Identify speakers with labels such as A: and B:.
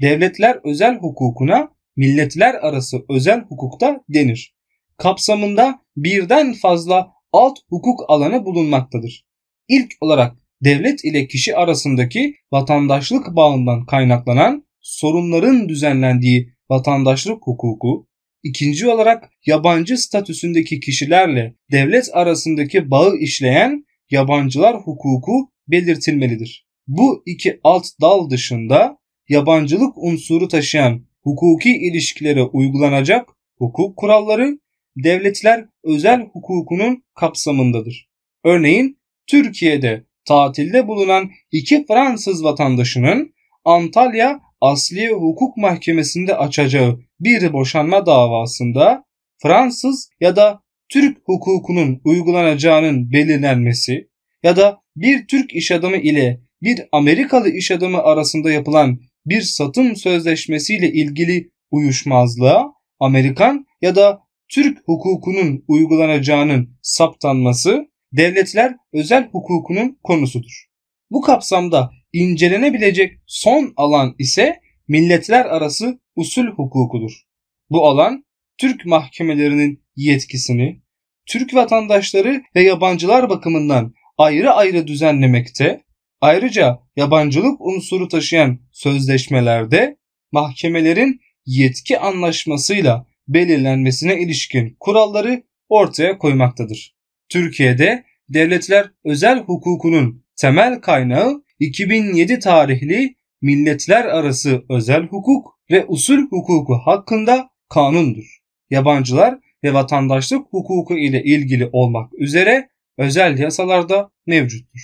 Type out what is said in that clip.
A: devletler özel hukukuna milletler arası özel hukukta denir. Kapsamında birden fazla alt hukuk alanı bulunmaktadır. İlk olarak devlet ile kişi arasındaki vatandaşlık bağından kaynaklanan sorunların düzenlendiği vatandaşlık hukuku, ikinci olarak yabancı statüsündeki kişilerle devlet arasındaki bağı işleyen yabancılar hukuku belirtilmelidir. Bu iki alt dal dışında yabancılık unsuru taşıyan hukuki ilişkilere uygulanacak hukuk kuralları devletler özel hukukunun kapsamındadır. Örneğin Türkiye'de tatilde bulunan iki Fransız vatandaşının Antalya Asliye Hukuk Mahkemesi'nde açacağı bir boşanma davasında Fransız ya da Türk hukukunun uygulanacağının belirlenmesi ya da bir Türk iş adamı ile bir Amerikalı iş adamı arasında yapılan bir satım sözleşmesiyle ilgili uyuşmazlığa Amerikan ya da Türk hukukunun uygulanacağının saptanması devletler özel hukukunun konusudur. Bu kapsamda incelenebilecek son alan ise milletler arası usul hukukudur. Bu alan Türk mahkemelerinin yetkisini Türk vatandaşları ve yabancılar bakımından ayrı ayrı düzenlemekte Ayrıca yabancılık unsuru taşıyan sözleşmelerde mahkemelerin yetki anlaşmasıyla belirlenmesine ilişkin kuralları ortaya koymaktadır. Türkiye'de devletler özel hukukunun temel kaynağı 2007 tarihli milletler arası özel hukuk ve usul hukuku hakkında kanundur. Yabancılar ve vatandaşlık hukuku ile ilgili olmak üzere özel yasalarda mevcuttur.